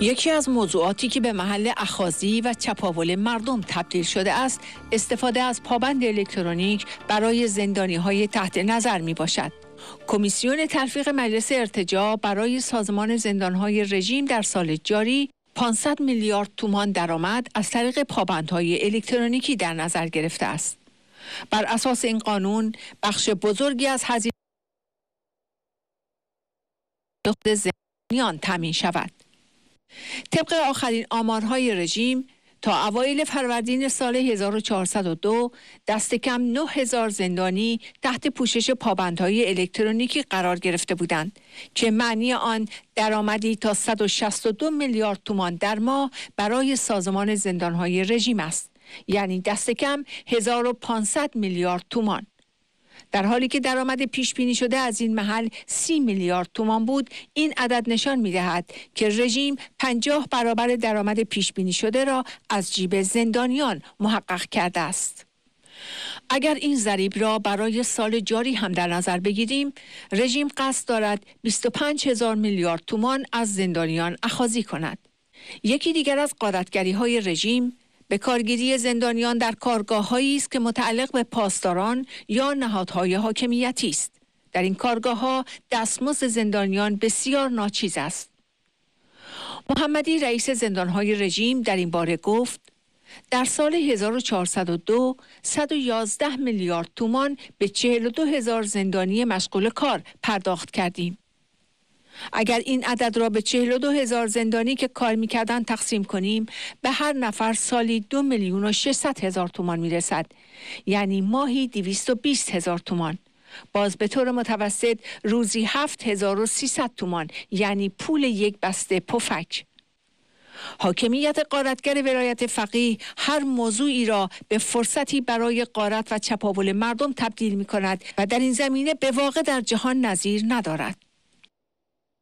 یکی از موضوعاتی که به محل اخازی و چپاول مردم تبدیل شده است استفاده از پابند الکترونیک برای زندانی های تحت نظر می باشد. کمیسیون تلفیق مجلس ارتجا برای سازمان زندانهای رژیم در سال جاری 500 میلیارد تومان درآمد از طریق پابندهای الکترونیکی در نظر گرفته است. بر اساس این قانون بخش بزرگی از هزینه زندانیان تامین شود. طبق آخرین آمارهای رژیم تا اوایل فروردین سال 1402 دست کم 9000 زندانی تحت پوشش پابندهای الکترونیکی قرار گرفته بودند که معنی آن درآمدی تا 162 میلیارد تومان در ماه برای سازمان زندانهای رژیم است یعنی دست کم 1500 میلیارد تومان در حالی که درآمد پیش بینی شده از این محل سی میلیارد تومان بود این عدد نشان می دهد که رژیم پنجاه برابر درآمد پیش بینی شده را از جیب زندانیان محقق کرده است اگر این ضریب را برای سال جاری هم در نظر بگیریم رژیم قصد دارد 25 هزار میلیارد تومان از زندانیان اخاذی کند یکی دیگر از قادتگری های رژیم به کارگیری زندانیان در هایی است که متعلق به پاسداران یا نهادهای حاکمیتی است در این کارگاه ها دستمزد زندانیان بسیار ناچیز است محمدی رئیس زندانهای رژیم در این باره گفت در سال 1402 111 میلیارد تومان به 42 هزار زندانی مشغول کار پرداخت کردیم اگر این عدد را به 42 هزار زندانی که کار میکردن تقسیم کنیم به هر نفر سالی دو میلیون و 600 هزار تومان میرسد یعنی ماهی 220 هزار تومان باز به طور متوسط روزی 7300 تومان یعنی پول یک بسته پفک حاکمیت قارتگر ولایت فقیه هر موضوعی را به فرصتی برای قارت و چپاول مردم تبدیل می کند و در این زمینه به واقع در جهان نظیر ندارد.